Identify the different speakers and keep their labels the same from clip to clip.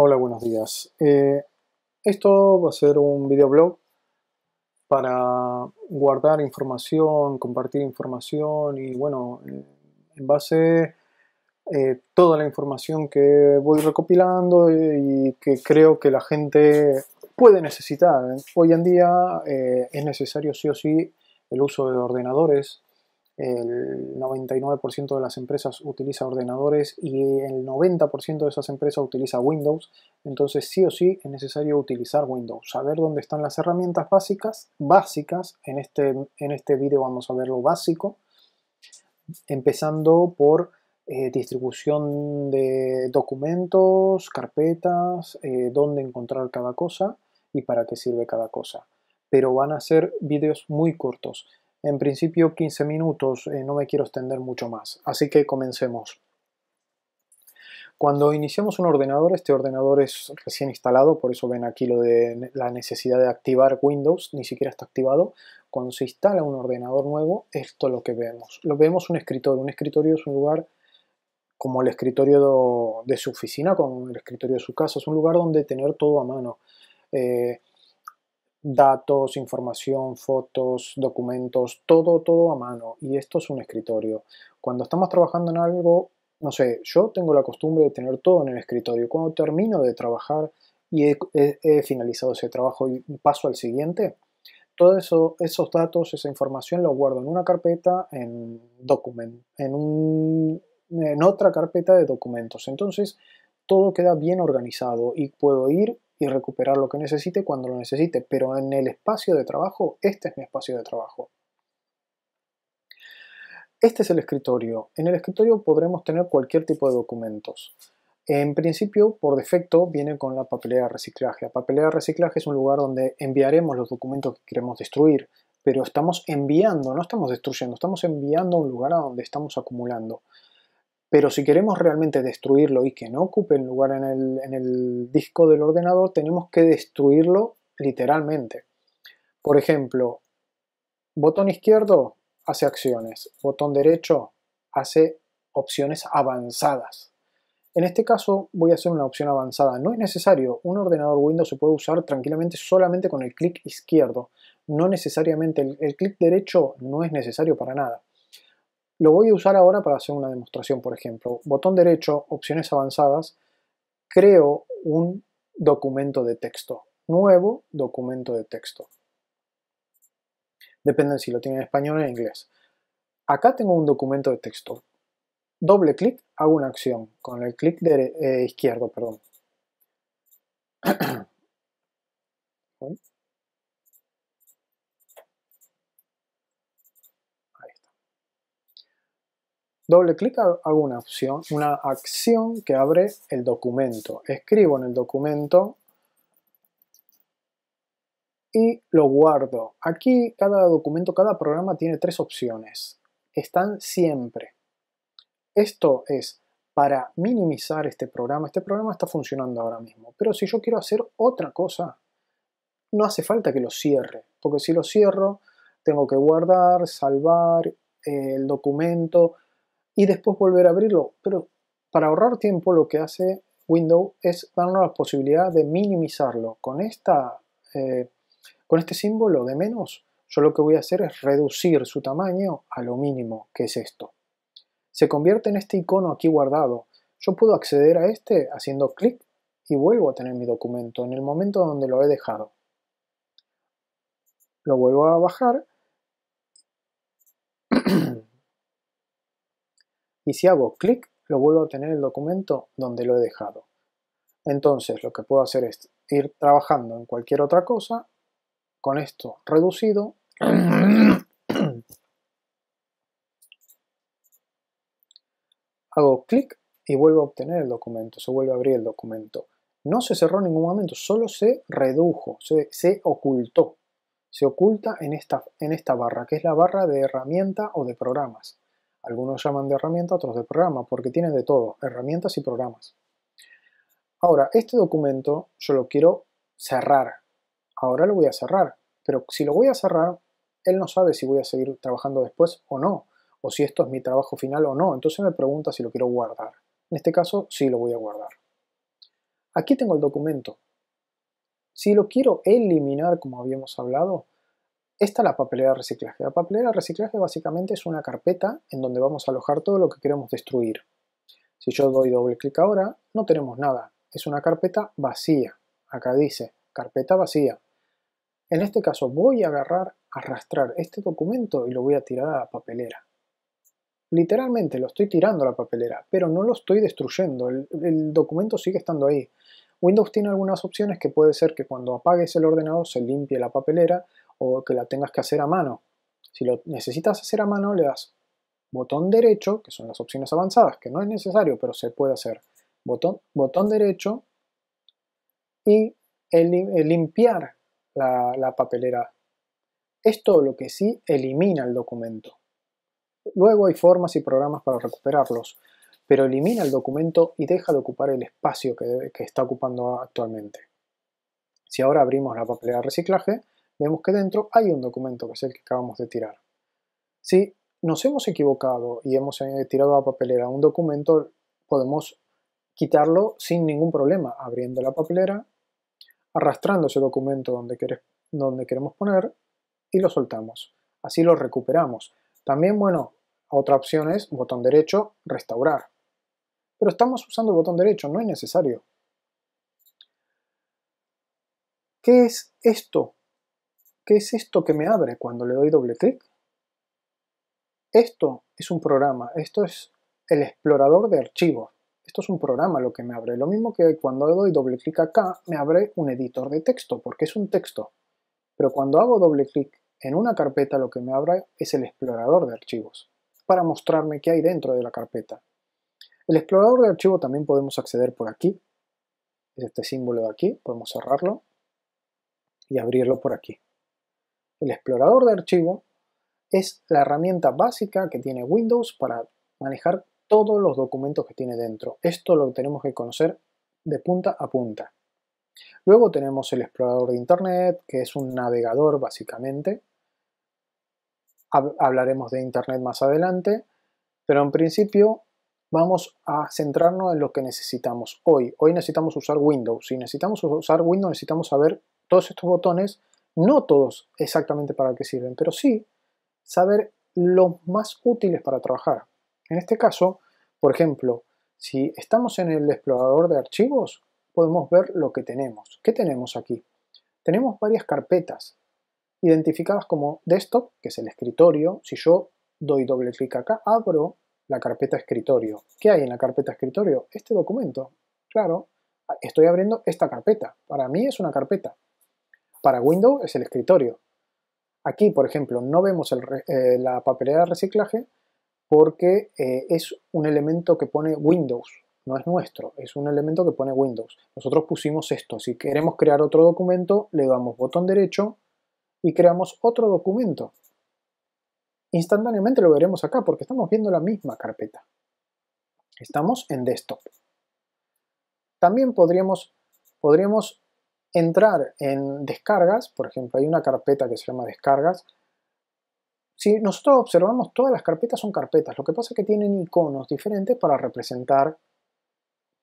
Speaker 1: Hola, buenos días. Eh, esto va a ser un videoblog para guardar información, compartir información y bueno, en base eh, toda la información que voy recopilando y que creo que la gente puede necesitar. Hoy en día eh, es necesario sí o sí el uso de ordenadores, el 99% de las empresas utiliza ordenadores y el 90% de esas empresas utiliza Windows. Entonces sí o sí es necesario utilizar Windows. Saber dónde están las herramientas básicas. Básicas. En este, en este vídeo vamos a ver lo básico. Empezando por eh, distribución de documentos, carpetas, eh, dónde encontrar cada cosa y para qué sirve cada cosa. Pero van a ser vídeos muy cortos. En principio 15 minutos, eh, no me quiero extender mucho más, así que comencemos. Cuando iniciamos un ordenador, este ordenador es recién instalado, por eso ven aquí lo de la necesidad de activar Windows, ni siquiera está activado. Cuando se instala un ordenador nuevo, esto es lo que vemos. Lo vemos un escritorio. Un escritorio es un lugar como el escritorio de su oficina, como el escritorio de su casa, es un lugar donde tener todo a mano. Eh, datos, información, fotos, documentos, todo, todo a mano. Y esto es un escritorio. Cuando estamos trabajando en algo, no sé, yo tengo la costumbre de tener todo en el escritorio. Cuando termino de trabajar y he, finalizado ese trabajo y paso al siguiente, todos eso, esos datos, esa información, lo guardo en una carpeta, en document, en, en otra carpeta de documentos. Entonces, todo queda bien organizado y puedo ir y recuperar lo que necesite cuando lo necesite, pero en el espacio de trabajo, este es mi espacio de trabajo. Este es el escritorio. En el escritorio podremos tener cualquier tipo de documentos. En principio, por defecto, viene con la papelera de reciclaje. La papelera de reciclaje es un lugar donde enviaremos los documentos que queremos destruir, pero estamos enviando, no estamos destruyendo, estamos enviando a un lugar a donde estamos acumulando. Pero si queremos realmente destruirlo y que no ocupe lugar en el, disco del ordenador, tenemos que destruirlo literalmente. Por ejemplo, botón izquierdo hace acciones, botón derecho hace opciones avanzadas. En este caso voy a hacer una opción avanzada. No es necesario, un ordenador Windows se puede usar tranquilamente solamente con el clic izquierdo. No necesariamente, el clic derecho no es necesario para nada. Lo voy a usar ahora para hacer una demostración, por ejemplo. Botón derecho, opciones avanzadas, creo un documento de texto. Nuevo documento de texto. Depende si lo tiene en español o en inglés. Acá tengo un documento de texto. Doble clic, hago una acción con el clic eh, izquierdo, perdón. Doble clic hago una opción, una acción que abre el documento. Escribo en el documento y lo guardo. Aquí cada documento, cada programa tiene tres opciones están siempre. Esto es para minimizar este programa. Este programa está funcionando ahora mismo, pero si yo quiero hacer otra cosa, no hace falta que lo cierre, porque si lo cierro, tengo que guardar, salvar eh, el documento y después volver a abrirlo. Pero para ahorrar tiempo lo que hace Windows es darnos la posibilidad de minimizarlo. Con, esta, eh, con este símbolo de menos, yo lo que voy a hacer es reducir su tamaño a lo mínimo, que es esto. Se convierte en este icono aquí guardado. Yo puedo acceder a este haciendo clic y vuelvo a tener mi documento en el momento donde lo he dejado. Lo vuelvo a bajar y si hago clic lo vuelvo a tener el documento donde lo he dejado. Entonces lo que puedo hacer es ir trabajando en cualquier otra cosa con esto reducido. hago clic y vuelvo a obtener el documento, se vuelve a abrir el documento. No se cerró en ningún momento, solo se redujo, se, ocultó. Se oculta en esta, en esta barra, que es la barra de herramienta o de programas. Algunos llaman de herramienta, otros de programa, porque tiene de todo, herramientas y programas. Ahora, este documento yo lo quiero cerrar. Ahora lo voy a cerrar. Pero si lo voy a cerrar, él no sabe si voy a seguir trabajando después o no, o si esto es mi trabajo final o no. Entonces me pregunta si lo quiero guardar. En este caso, sí lo voy a guardar. Aquí tengo el documento. Si lo quiero eliminar, como habíamos hablado, esta es la papelera de reciclaje. La papelera de reciclaje básicamente es una carpeta en donde vamos a alojar todo lo que queremos destruir. Si yo doy doble clic ahora, no tenemos nada. Es una carpeta vacía. Acá dice, carpeta vacía. En este caso voy a agarrar, arrastrar este documento y lo voy a tirar a la papelera. Literalmente lo estoy tirando a la papelera, pero no lo estoy destruyendo. El, el documento sigue estando ahí. Windows tiene algunas opciones que puede ser que cuando apagues el ordenador se limpie la papelera o que la tengas que hacer a mano. Si lo necesitas hacer a mano, le das botón derecho, que son las opciones avanzadas, que no es necesario, pero se puede hacer. Botón, botón derecho y limpiar la, papelera. Esto lo que sí elimina el documento. Luego hay formas y programas para recuperarlos, pero elimina el documento y deja de ocupar el espacio que, que está ocupando actualmente. Si ahora abrimos la papelera de reciclaje, vemos que dentro hay un documento que es el que acabamos de tirar. Si nos hemos equivocado y hemos eh, tirado a papelera un documento, podemos quitarlo sin ningún problema, abriendo la papelera, arrastrando ese documento donde queremos poner y lo soltamos. Así lo recuperamos. También, bueno, otra opción es botón derecho, restaurar. Pero estamos usando el botón derecho, no es necesario. ¿Qué es esto? ¿Qué es esto que me abre cuando le doy doble clic? Esto es un programa, esto es el explorador de archivos. Esto es un programa lo que me abre. Lo mismo que cuando le doy doble clic acá, me abre un editor de texto, porque es un texto. Pero cuando hago doble clic en una carpeta, lo que me abre es el explorador de archivos, para mostrarme qué hay dentro de la carpeta. El explorador de archivos también podemos acceder por aquí. Es este símbolo de aquí, podemos cerrarlo y abrirlo por aquí. El explorador de archivo es la herramienta básica que tiene Windows para manejar todos los documentos que tiene dentro. Esto lo tenemos que conocer de punta a punta. Luego tenemos el explorador de Internet, que es un navegador básicamente. Hablaremos de Internet más adelante, pero en principio vamos a centrarnos en lo que necesitamos hoy. Hoy necesitamos usar Windows. Si necesitamos usar Windows necesitamos saber todos estos botones no todos exactamente para qué sirven, pero sí saber los más útiles para trabajar. En este caso, por ejemplo, si estamos en el explorador de archivos, podemos ver lo que tenemos. ¿Qué tenemos aquí? Tenemos varias carpetas identificadas como desktop, que es el escritorio. Si yo doy doble clic acá, abro la carpeta escritorio. ¿Qué hay en la carpeta escritorio? Este documento. Claro, estoy abriendo esta carpeta. Para mí es una carpeta. Para Windows es el escritorio. Aquí, por ejemplo, no vemos eh, la papelera de reciclaje porque eh, es un elemento que pone Windows, no es nuestro, es un elemento que pone Windows. Nosotros pusimos esto, si queremos crear otro documento, le damos botón derecho y creamos otro documento. Instantáneamente lo veremos acá porque estamos viendo la misma carpeta. Estamos en desktop. También podríamos, podríamos entrar en descargas, por ejemplo, hay una carpeta que se llama descargas. Si nosotros observamos, todas las carpetas son carpetas, lo que pasa es que tienen iconos diferentes para representar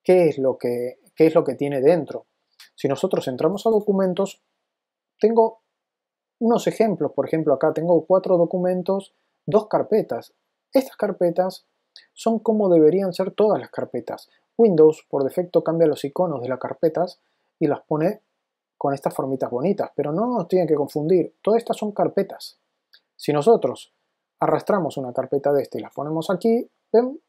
Speaker 1: qué es lo que, qué es lo que tiene dentro. Si nosotros entramos a documentos, tengo unos ejemplos, por ejemplo acá tengo cuatro documentos, dos carpetas. Estas carpetas son como deberían ser todas las carpetas. Windows por defecto cambia los iconos de las carpetas y las pone con estas formitas bonitas, pero no nos tienen que confundir, todas estas son carpetas. Si nosotros arrastramos una carpeta de esta y la ponemos aquí, ven,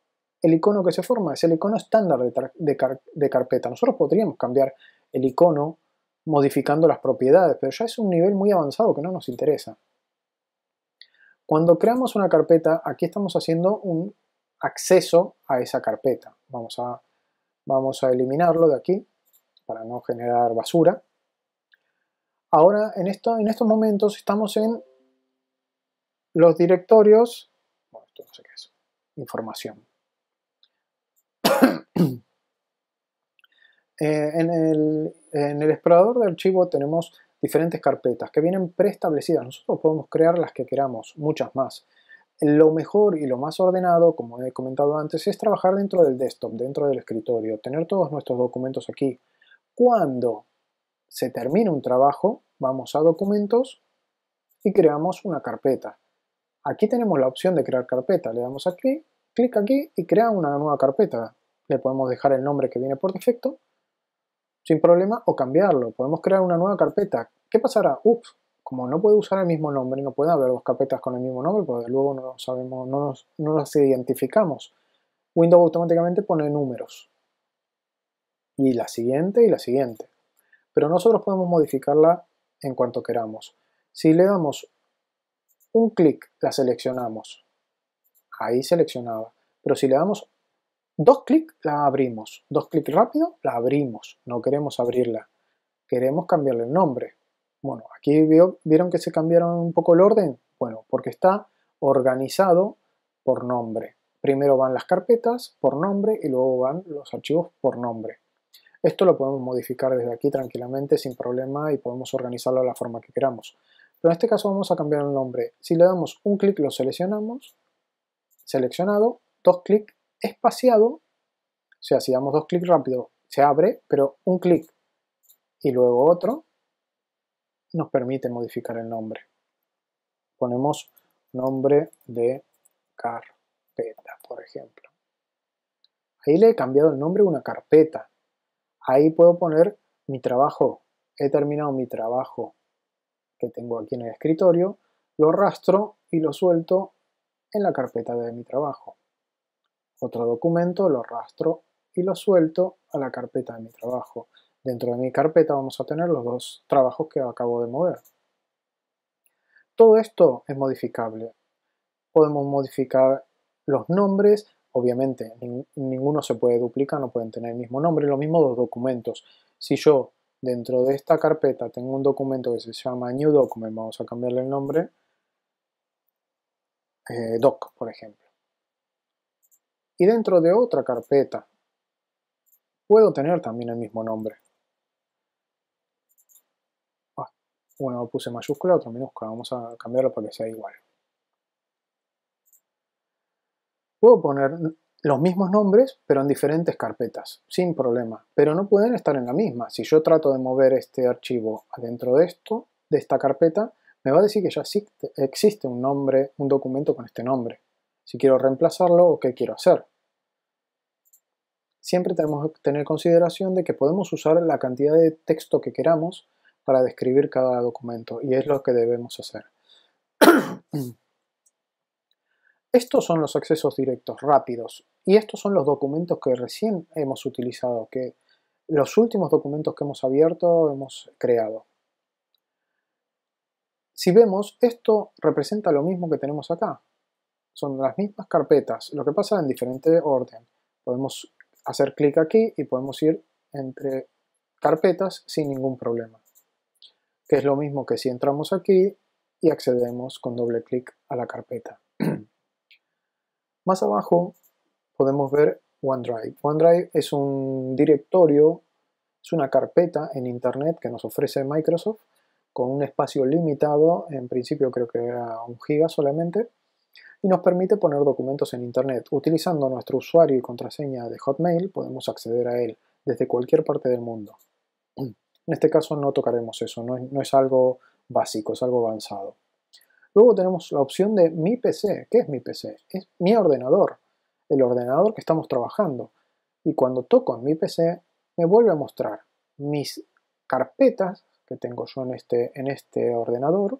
Speaker 1: el icono que se forma es el icono estándar de, carpeta. Nosotros podríamos cambiar el icono modificando las propiedades, pero ya es un nivel muy avanzado que no nos interesa. Cuando creamos una carpeta, aquí estamos haciendo un acceso a esa carpeta. Vamos a, vamos a eliminarlo de aquí para no generar basura. Ahora, en, estos momentos estamos en los directorios, bueno, esto no sé qué es, información. Eh, en, el, explorador de archivo tenemos diferentes carpetas que vienen preestablecidas. Nosotros podemos crear las que queramos, muchas más. Lo mejor y lo más ordenado, como he comentado antes, es trabajar dentro del desktop, dentro del escritorio, tener todos nuestros documentos aquí. Cuando se termina un trabajo, vamos a documentos y creamos una carpeta. Aquí tenemos la opción de crear carpeta, le damos aquí, clic aquí y crea una nueva carpeta. Le podemos dejar el nombre que viene por defecto sin problema o cambiarlo. Podemos crear una nueva carpeta. ¿Qué pasará? Ups, como no puede usar el mismo nombre, no puede haber dos carpetas con el mismo nombre porque luego no sabemos, no nos, identificamos. Windows automáticamente pone números. Y la siguiente y la siguiente pero nosotros podemos modificarla en cuanto queramos. Si le damos un clic, la seleccionamos. Ahí seleccionaba. Pero si le damos dos clics, la abrimos. Dos clics rápido, la abrimos. No queremos abrirla. Queremos cambiarle el nombre. Bueno, aquí vieron que se cambiaron un poco el orden. Bueno, porque está organizado por nombre. Primero van las carpetas por nombre y luego van los archivos por nombre. Esto lo podemos modificar desde aquí tranquilamente sin problema y podemos organizarlo de la forma que queramos. Pero en este caso vamos a cambiar el nombre. Si le damos un clic lo seleccionamos, seleccionado, dos clics espaciado, o sea, si damos dos clics rápido se abre, pero un clic y luego otro nos permite modificar el nombre. Ponemos nombre de carpeta, por ejemplo. Ahí le he cambiado el nombre a una carpeta. Ahí puedo poner mi trabajo. He terminado mi trabajo que tengo aquí en el escritorio. Lo rastro y lo suelto en la carpeta de mi trabajo. Otro documento lo rastro y lo suelto a la carpeta de mi trabajo. Dentro de mi carpeta vamos a tener los dos trabajos que acabo de mover. Todo esto es modificable. Podemos modificar los nombres Obviamente, ninguno se puede duplicar, no pueden tener el mismo nombre. Lo mismo dos documentos. Si yo dentro de esta carpeta tengo un documento que se llama New Document, vamos a cambiarle el nombre, eh, Doc, por ejemplo. Y dentro de otra carpeta puedo tener también el mismo nombre. Bueno, ah, puse mayúscula, otra minúscula. Vamos a cambiarlo para que sea igual. Puedo poner los mismos nombres, pero en diferentes carpetas, sin problema. Pero no pueden estar en la misma. Si yo trato de mover este archivo adentro de esto, de esta carpeta, me va a decir que ya existe un nombre, un documento con este nombre. Si quiero reemplazarlo o qué quiero hacer. Siempre tenemos que tener consideración de que podemos usar la cantidad de texto que queramos para describir cada documento y es lo que debemos hacer. Estos son los accesos directos rápidos y estos son los documentos que recién hemos utilizado, que los últimos documentos que hemos abierto hemos creado. Si vemos, esto representa lo mismo que tenemos acá. Son las mismas carpetas, lo que pasa en diferente orden. Podemos hacer clic aquí y podemos ir entre carpetas sin ningún problema. Que es lo mismo que si entramos aquí y accedemos con doble clic a la carpeta. Más abajo podemos ver OneDrive. OneDrive es un directorio, es una carpeta en Internet que nos ofrece Microsoft con un espacio limitado, en principio creo que era un giga solamente, y nos permite poner documentos en Internet. Utilizando nuestro usuario y contraseña de Hotmail podemos acceder a él desde cualquier parte del mundo. En este caso no tocaremos eso, no es, no es algo básico, es algo avanzado. Luego tenemos la opción de mi PC. ¿Qué es mi PC? Es mi ordenador, el ordenador que estamos trabajando. Y cuando toco en mi PC, me vuelve a mostrar mis carpetas que tengo yo en este, en este ordenador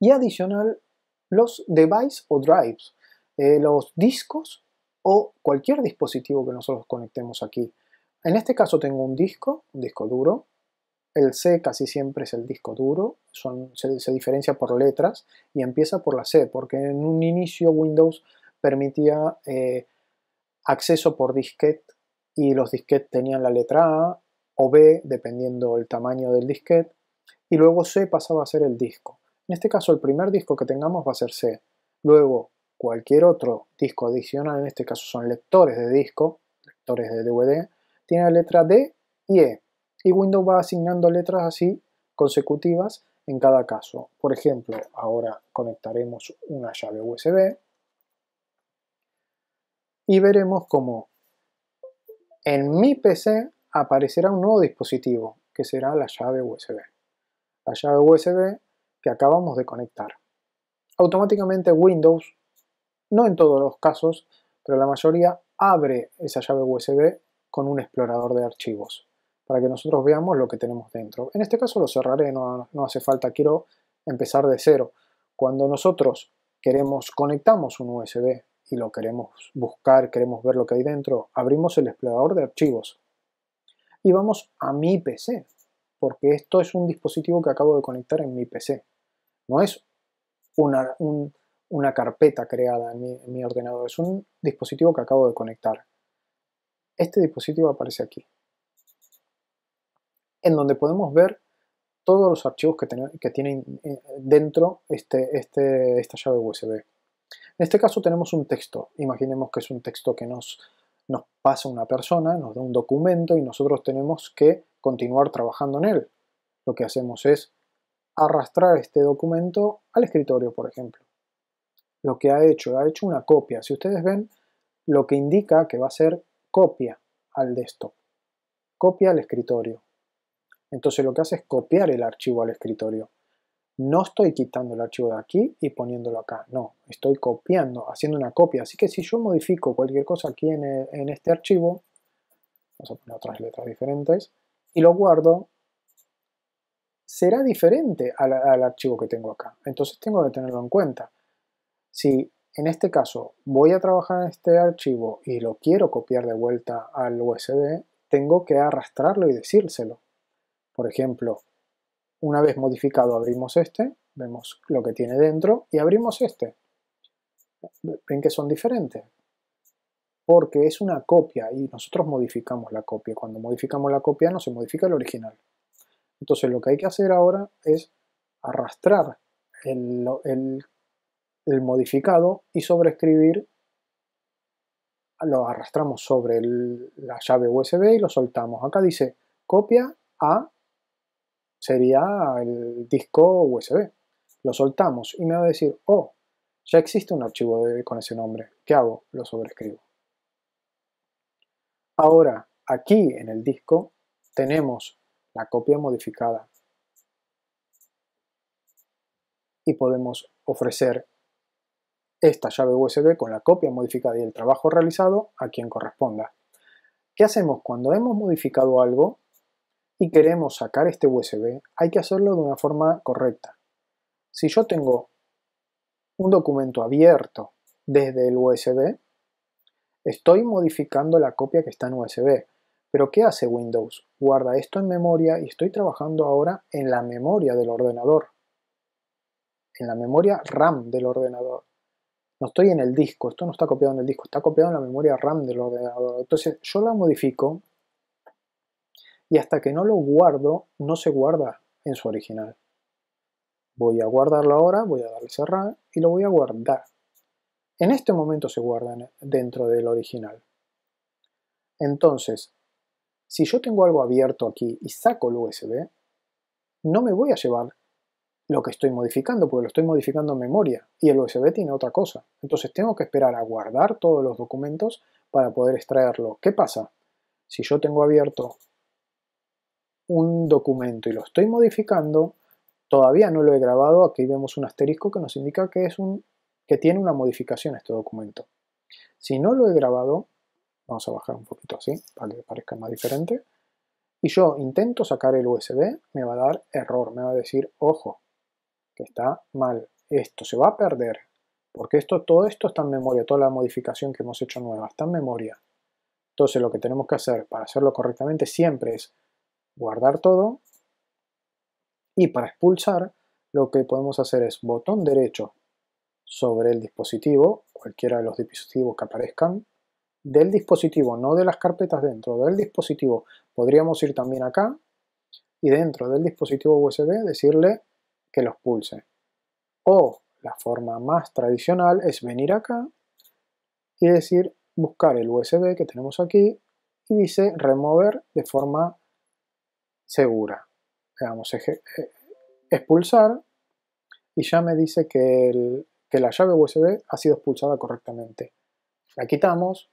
Speaker 1: y adicional los device o drives, eh, los discos o cualquier dispositivo que nosotros conectemos aquí. En este caso tengo un disco, un disco duro, el C casi siempre es el disco duro, se, diferencia por letras y empieza por la C, porque en un inicio Windows permitía eh, acceso por disquete y los disquetes tenían la letra A o B, dependiendo el tamaño del disquete, y luego C pasaba a ser el disco. En este caso, el primer disco que tengamos va a ser C. Luego, cualquier otro disco adicional, en este caso son lectores de disco, lectores de DVD, tiene la letra D y E y Windows va asignando letras así consecutivas en cada caso. Por ejemplo, ahora conectaremos una llave USB y veremos cómo en mi PC aparecerá un nuevo dispositivo que será la llave USB. La llave USB que acabamos de conectar. Automáticamente Windows, no en todos los casos, pero la mayoría abre esa llave USB con un explorador de archivos para que nosotros veamos lo que tenemos dentro. En este caso lo cerraré, no, hace falta, quiero empezar de cero. Cuando nosotros queremos, conectamos un USB y lo queremos buscar, queremos ver lo que hay dentro, abrimos el explorador de archivos y vamos a mi PC, porque esto es un dispositivo que acabo de conectar en mi PC. No es una, carpeta creada en mi ordenador, es un dispositivo que acabo de conectar. Este dispositivo aparece aquí en donde podemos ver todos los archivos que, tiene que tienen eh, dentro este, este, esta llave USB. En este caso tenemos un texto, imaginemos que es un texto que nos, nos pasa una persona, nos da un documento y nosotros tenemos que continuar trabajando en él. Lo que hacemos es arrastrar este documento al escritorio, por ejemplo. Lo que ha hecho, ha hecho una copia. Si ustedes ven, lo que indica que va a ser copia al desktop, copia al escritorio. Entonces lo que hace es copiar el archivo al escritorio. No estoy quitando el archivo de aquí y poniéndolo acá, no, estoy copiando, haciendo una copia. Así que si yo modifico cualquier cosa aquí en, eh, este archivo, vamos a poner otras letras diferentes, y lo guardo, será diferente al archivo que tengo acá. Entonces tengo que tenerlo en cuenta. Si en este caso voy a trabajar en este archivo y lo quiero copiar de vuelta al USB, tengo que arrastrarlo y decírselo. Por ejemplo, una vez modificado abrimos este, vemos lo que tiene dentro y abrimos este. Ven que son diferentes, porque es una copia y nosotros modificamos la copia. Cuando modificamos la copia no se modifica el original. Entonces lo que hay que hacer ahora es arrastrar el, modificado y sobreescribir, lo arrastramos sobre la llave USB y lo soltamos. Acá dice copia a sería el disco USB. Lo soltamos y me va a decir, oh, ya existe un archivo con ese nombre. ¿Qué hago? Lo sobrescribo. Ahora, aquí en el disco tenemos la copia modificada y podemos ofrecer esta llave USB con la copia modificada y el trabajo realizado a quien corresponda. ¿Qué hacemos cuando hemos modificado algo? y queremos sacar este USB, hay que hacerlo de una forma correcta. Si yo tengo un documento abierto desde el USB, estoy modificando la copia que está en USB. Pero ¿qué hace Windows? Guarda esto en memoria y estoy trabajando ahora en la memoria del ordenador. En la memoria RAM del ordenador. No estoy en el disco, esto no está copiado en el disco, está copiado en la memoria RAM del ordenador. Entonces yo la modifico y hasta que no lo guardo, no se guarda en su original. Voy a guardarlo ahora, voy a darle cerrar y lo voy a guardar. En este momento se guarda dentro del original. Entonces, si yo tengo algo abierto aquí y saco el USB, no me voy a llevar lo que estoy modificando, porque lo estoy modificando en memoria y el USB tiene otra cosa. Entonces tengo que esperar a guardar todos los documentos para poder extraerlo. ¿Qué pasa? Si yo tengo abierto un documento y lo estoy modificando, todavía no lo he grabado, aquí vemos un asterisco que nos indica que, es un, que tiene una modificación este documento. Si no lo he grabado, vamos a bajar un poquito así para que parezca más diferente, y yo intento sacar el USB, me va a dar error, me va a decir, ojo, que está mal, esto se va a perder, porque esto, todo esto está en memoria, toda la modificación que hemos hecho nueva está en memoria. Entonces lo que tenemos que hacer para hacerlo correctamente siempre es guardar todo. Y para expulsar, lo que podemos hacer es botón derecho sobre el dispositivo, cualquiera de los dispositivos que aparezcan, del dispositivo, no de las carpetas dentro del dispositivo. Podríamos ir también acá y dentro del dispositivo USB decirle que los pulse. O la forma más tradicional es venir acá y decir buscar el USB que tenemos aquí y dice remover de forma segura. Le damos eh, expulsar y ya me dice que, la llave USB ha sido expulsada correctamente. La quitamos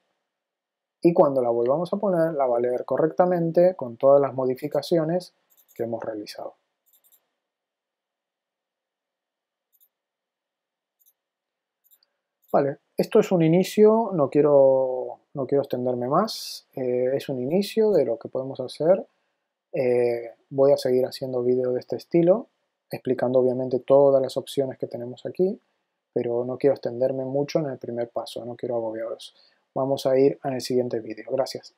Speaker 1: y cuando la volvamos a poner la va a leer correctamente con todas las modificaciones que hemos realizado. Vale, esto es un inicio, no quiero, extenderme más, eh, es un inicio de lo que podemos hacer eh, voy a seguir haciendo vídeos de este estilo, explicando obviamente todas las opciones que tenemos aquí, pero no quiero extenderme mucho en el primer paso, no quiero agobiaros. Vamos a ir en el siguiente vídeo. Gracias.